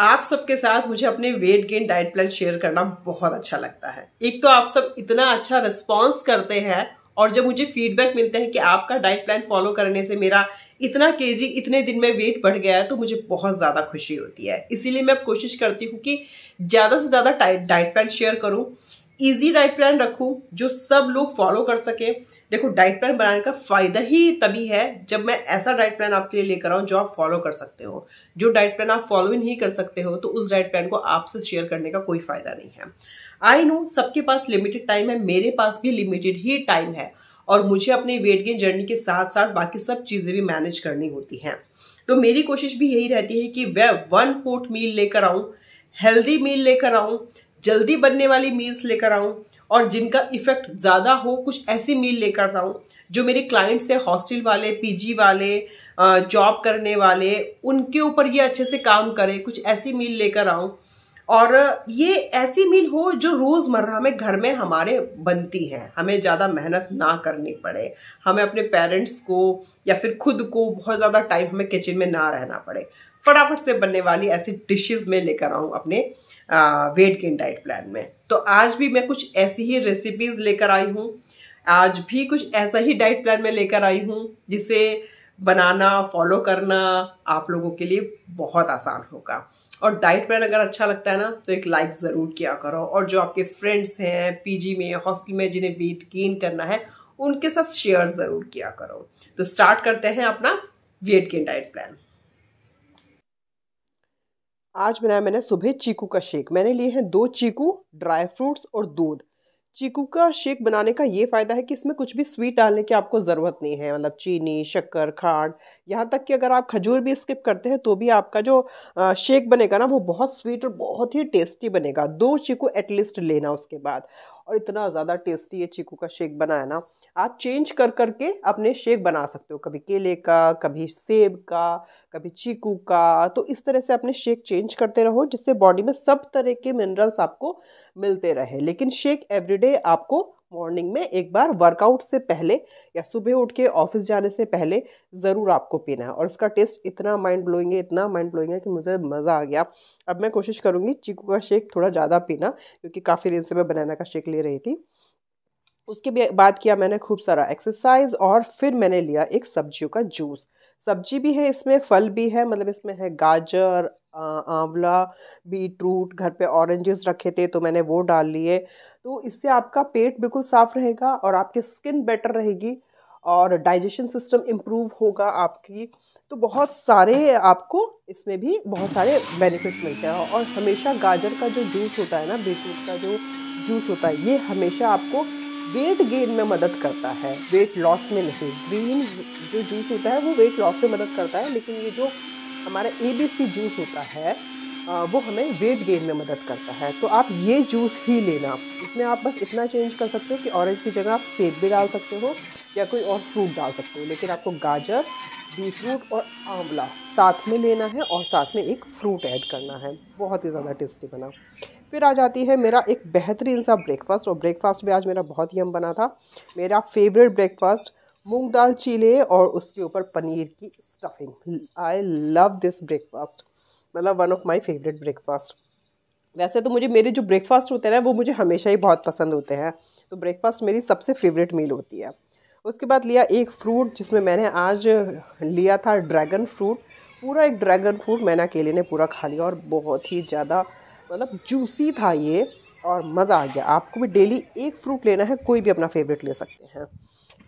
आप सबके साथ मुझे अपने weight gain diet plan share करना बहुत अच्छा लगता है एक तो आप सब इतना अच्छा रिस्पॉन्स करते हैं और जब मुझे फीडबैक मिलते हैं कि आपका डाइट प्लान फॉलो करने से मेरा इतना केजी इतने दिन में वेट बढ़ गया है तो मुझे बहुत ज़्यादा खुशी होती है इसीलिए मैं कोशिश करती हूँ कि ज़्यादा से ज़्यादा डाइट प्लान शेयर करूँ इजी डाइट प्लान रखूं जो सब लोग फॉलो कर सके देखो डाइट प्लान बनाने का फायदा ही तभी है जब मैं ऐसा डाइट प्लान आपके लिए लेकर आऊं जो आप फॉलो कर सकते हो जो डाइट प्लान आप फॉलो ही नहीं कर सकते हो तो उस डाइट प्लान को आपसे शेयर करने का कोई फायदा नहीं है आई नो सबके पास लिमिटेड टाइम है मेरे पास भी लिमिटेड ही टाइम है और मुझे अपने वेट गेन जर्नी के साथ साथ बाकी सब चीज़ें भी मैनेज करनी होती हैं तो मेरी कोशिश भी यही रहती है कि वह वन पोर्ट मील लेकर आऊँ हेल्दी मील लेकर आऊँ जल्दी बनने वाली मील्स लेकर आऊँ और जिनका इफेक्ट ज़्यादा हो कुछ ऐसी मील लेकर आऊँ जो मेरे क्लाइंट्स हैं हॉस्टल वाले पीजी वाले जॉब करने वाले उनके ऊपर ये अच्छे से काम करे कुछ ऐसी मील लेकर आऊँ और ये ऐसी मील हो जो रोज़मर्रा में घर में हमारे बनती है हमें ज़्यादा मेहनत ना करनी पड़े हमें अपने पेरेंट्स को या फिर खुद को बहुत ज़्यादा टाइम हमें किचन में ना रहना पड़े फटाफट से बनने वाली ऐसी डिशेस में लेकर आऊँ अपने वेट गेन डाइट प्लान में तो आज भी मैं कुछ ऐसी ही रेसिपीज़ लेकर आई हूँ आज भी कुछ ऐसा ही डाइट प्लान में लेकर आई हूँ जिसे बनाना फॉलो करना आप लोगों के लिए बहुत आसान होगा और डाइट प्लान अगर अच्छा लगता है ना तो एक लाइक ज़रूर किया करो और जो आपके फ्रेंड्स हैं पीजी में हॉस्टल में जिन्हें वेट गेन करना है उनके साथ शेयर ज़रूर किया करो तो स्टार्ट करते हैं अपना वेट गेन डाइट प्लान आज बनाया मैंने सुबह चीकू का शेक मैंने लिए हैं दो चीकू ड्राई फ्रूट्स और दूध चीकू का शेक बनाने का ये फ़ायदा है कि इसमें कुछ भी स्वीट डालने की आपको ज़रूरत नहीं है मतलब चीनी शक्कर खांड यहाँ तक कि अगर आप खजूर भी स्किप करते हैं तो भी आपका जो शेक बनेगा ना वो बहुत स्वीट और बहुत ही टेस्टी बनेगा दो चीकू एटलीस्ट लेना उसके बाद और इतना ज़्यादा टेस्टी ये चीकू का शेक बना है ना आप चेंज कर कर के अपने शेक बना सकते हो कभी केले का कभी सेब का कभी चीकू का तो इस तरह से अपने शेक चेंज करते रहो जिससे बॉडी में सब तरह के मिनरल्स आपको मिलते रहे लेकिन शेक एवरीडे आपको मॉर्निंग में एक बार वर्कआउट से पहले या सुबह उठ के ऑफिस जाने से पहले ज़रूर आपको पीना है और इसका टेस्ट इतना माइंड ब्लोइंग है इतना माइंड ब्लोइंग है कि मुझे मज़ा आ गया अब मैं कोशिश करूँगी चीकू का शेक थोड़ा ज़्यादा पीना क्योंकि काफ़ी दिन से मैं बनाना का शेक ले रही थी उसके बाद किया मैंने खूब सारा एक्सरसाइज और फिर मैंने लिया एक सब्जियों का जूस सब्जी भी है इसमें फल भी है मतलब इसमें है गाजर आंवला बीटरूट घर पे ऑरेंजेस रखे थे तो मैंने वो डाल लिए तो इससे आपका पेट बिल्कुल साफ़ रहेगा और आपकी स्किन बेटर रहेगी और डाइजेशन सिस्टम इम्प्रूव होगा आपकी तो बहुत सारे आपको इसमें भी बहुत सारे बेनिफिट्स मिलते हैं और हमेशा गाजर का जो जूस होता है ना बीटरूट का जो जूस होता है ये हमेशा आपको वेट गेन में मदद करता है वेट लॉस में नहीं ग्रीन जो जूस होता है वो वेट लॉस में मदद करता है लेकिन ये जो हमारा ए बी सी जूस होता है वो हमें वेट गेन में मदद करता है तो आप ये जूस ही लेना इसमें आप बस इतना चेंज कर सकते हो कि ऑरेंज की जगह आप सेब भी डाल सकते हो या कोई और फ्रूट डाल सकते हो लेकिन आपको गाजर बीटरूट और आंवला साथ में लेना है और साथ में एक फ्रूट ऐड करना है बहुत ही ज़्यादा टेस्टी बना फिर आ जाती है मेरा एक बेहतरीन सा ब्रेकफास्ट और ब्रेकफास्ट भी आज मेरा बहुत ही हम बना था मेरा फेवरेट ब्रेकफास्ट मूंग दाल चीले और उसके ऊपर पनीर की stuffing I love this breakfast मतलब one of my favourite breakfast वैसे तो मुझे मेरे जो ब्रेकफास्ट होते हैं ना वो मुझे हमेशा ही बहुत पसंद होते हैं तो ब्रेकफास्ट मेरी सबसे फेवरेट मील होती है उसके बाद लिया एक फ्रूट जिसमें मैंने आज लिया था ड्रैगन फ्रूट पूरा एक ड्रैगन फ्रूट मैंने अकेले ने पूरा खा लिया और बहुत ही ज़्यादा मतलब जूसी था ये और मज़ा आ गया आपको भी डेली एक फ्रूट लेना है कोई भी अपना फेवरेट ले सकते हैं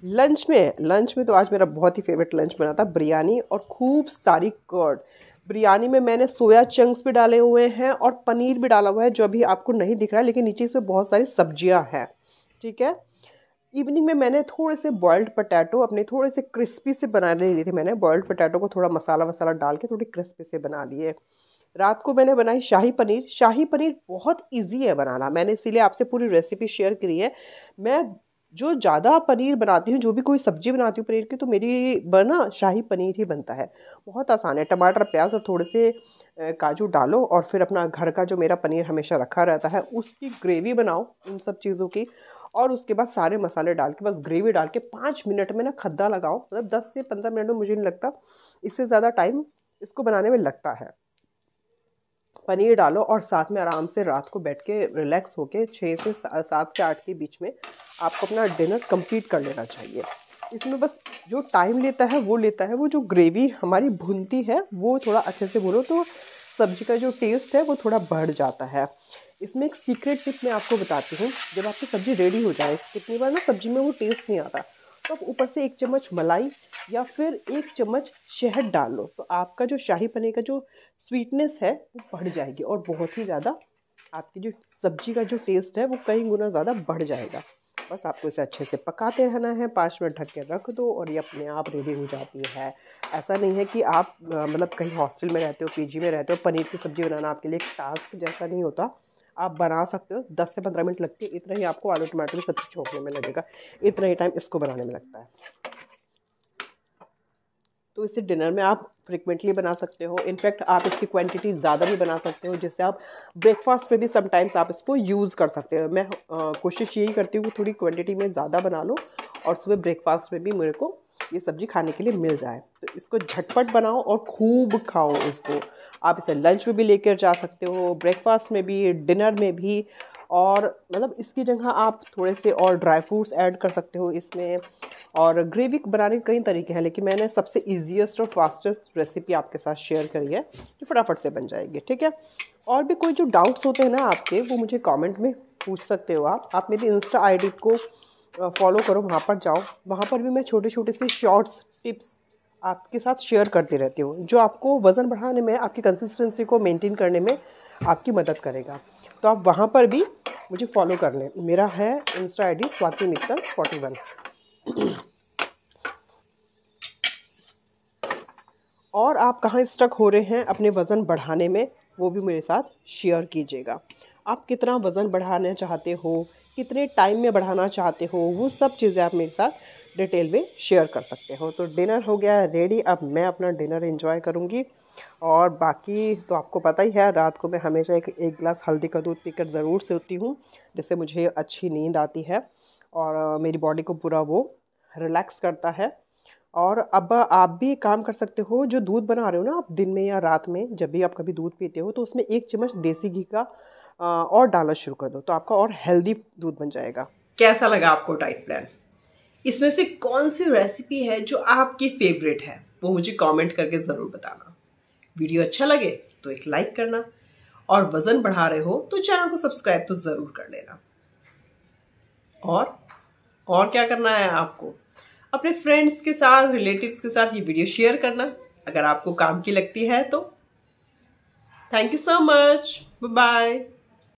लंच में लंच में तो आज मेरा बहुत ही फेवरेट लंच बना था बिरयानी और खूब सारी कर्ड बिरयानी में मैंने सोया चंक्स भी डाले हुए हैं और पनीर भी डाला हुआ है जो अभी आपको नहीं दिख रहा है लेकिन नीचे इसमें बहुत सारी सब्जियां हैं ठीक है इवनिंग में मैंने थोड़े से बॉयल्ड पटैटो अपने थोड़े से क्रिस्पी से बना ले लिए थे मैंने बॉयल्ड पटैटो को थोड़ा मसाला वसाला डाल के थोड़ी क्रिस्पी से बना लिए रात को मैंने बनाई शाही पनीर शाही पनीर बहुत इजी है बनाना मैंने इसीलिए आपसे पूरी रेसिपी शेयर करी है मैं जो ज़्यादा पनीर बनाती हूँ जो भी कोई सब्ज़ी बनाती हूँ पनीर की तो मेरी बना शाही पनीर ही बनता है बहुत आसान है टमाटर प्याज और थोड़े से काजू डालो और फिर अपना घर का जो मेरा पनीर हमेशा रखा रहता है उसकी ग्रेवी बनाओ इन सब चीज़ों की और उसके बाद सारे मसाले डाल के बस ग्रेवी डाल के पाँच मिनट में ना खद्दा लगाओ मतलब दस से पंद्रह मिनट में मुझे नहीं लगता इससे ज़्यादा टाइम इसको बनाने में लगता है पनीर डालो और साथ में आराम से रात को बैठ के रिलैक्स होके छः से सात से आठ के बीच में आपको अपना डिनर कंप्लीट कर लेना चाहिए इसमें बस जो टाइम लेता है वो लेता है वो जो ग्रेवी हमारी भुनती है वो थोड़ा अच्छे से बोलो तो सब्जी का जो टेस्ट है वो थोड़ा बढ़ जाता है इसमें एक सीक्रेट टिप मैं आपको बताती हूँ जब आपकी सब्ज़ी रेडी हो जाए कितनी बार ना सब्ज़ी में वो टेस्ट नहीं आता तो आप ऊपर से एक चम्मच मलाई या फिर एक चम्मच शहद डाल लो तो आपका जो शाही पनीर का जो स्वीटनेस है वो बढ़ जाएगी और बहुत ही ज़्यादा आपकी जो सब्जी का जो टेस्ट है वो कई गुना ज़्यादा बढ़ जाएगा बस आपको इसे अच्छे से पकाते रहना है पाँच मिनट ढक के रख दो और ये अपने आप रेडी हो जाती है ऐसा नहीं है कि आप मतलब कहीं हॉस्टल में रहते हो पीजी में रहते हो पनीर की सब्ज़ी बनाना आपके लिए एक टास्क जैसा नहीं होता आप बना सकते हो दस से पंद्रह मिनट लगती है इतना ही आपको आलू टमाटर की सब्ज़ी छोंकने में लगेगा इतना ही टाइम इसको बनाने में लगता है तो इसे डिनर में आप फ्रिक्वेंटली बना सकते हो इनफैक्ट आप इसकी क्वांटिटी ज़्यादा भी बना सकते हो जिससे आप ब्रेकफास्ट में भी समटाइम्स आप इसको यूज़ कर सकते हो मैं कोशिश यही करती हूँ कि थोड़ी क्वांटिटी में ज़्यादा बना लो और सुबह ब्रेकफास्ट में भी मेरे को ये सब्ज़ी खाने के लिए मिल जाए तो इसको झटपट बनाओ और खूब खाओ इसको आप इसे लंच में भी लेकर जा सकते हो ब्रेकफास्ट में भी डिनर में भी और मतलब इसकी जगह आप थोड़े से और ड्राई फ्रूट्स ऐड कर सकते हो इसमें और ग्रेवी बनाने के कई तरीके हैं लेकिन मैंने सबसे ईजीएसट और फास्टेस्ट रेसिपी आपके साथ शेयर करी है जो फटाफट से बन जाएगी ठीक है और भी कोई जो डाउट्स होते हैं ना आपके वो मुझे कमेंट में पूछ सकते हो आप आप मेरी इंस्टा आईडी को फॉलो करो वहाँ पर जाओ वहाँ पर भी मैं छोटे छोटे से शॉर्ट्स टिप्स आपके साथ शेयर करती रहती हूँ जो आपको वज़न बढ़ाने में आपकी कंसिस्टेंसी को मेनटेन करने में आपकी मदद करेगा तो आप वहाँ पर भी मुझे फॉलो कर लें मेरा है insta I D Swati Mittal forty one और आप कहाँ स्टक हो रहे हैं अपने वज़न बढ़ाने में वो भी मेरे साथ शेयर कीजिएगा आप कितना वज़न बढ़ाना चाहते हो कितने टाइम में बढ़ाना चाहते हो वो सब चीज़ें आप मेरे साथ डिटेल में शेयर कर सकते हो तो डिनर हो गया रेडी अब मैं अपना डिनर इन्जॉय करूँगी और बाकी तो आपको पता ही है रात को मैं हमेशा एक एक गिलास हल्दी का दूध पीकर ज़रूर होती हूँ जिससे मुझे अच्छी नींद आती है और मेरी बॉडी को पूरा वो रिलैक्स करता है और अब आप भी काम कर सकते हो जो दूध बना रहे हो ना आप दिन में या रात में जब भी आप कभी दूध पीते हो तो उसमें एक चम्मच देसी घी का और डालना शुरू कर दो तो आपका और हेल्दी दूध बन जाएगा कैसा लगा आपको डाइट प्लान इसमें से कौन सी रेसिपी है जो आपकी फेवरेट है वो मुझे कमेंट करके ज़रूर बताना वीडियो अच्छा लगे तो एक लाइक करना और वज़न बढ़ा रहे हो तो चैनल को सब्सक्राइब तो ज़रूर कर लेना और और क्या करना है आपको अपने फ्रेंड्स के साथ रिलेटिव्स के साथ ये वीडियो शेयर करना अगर आपको काम की लगती है तो thank you so much bye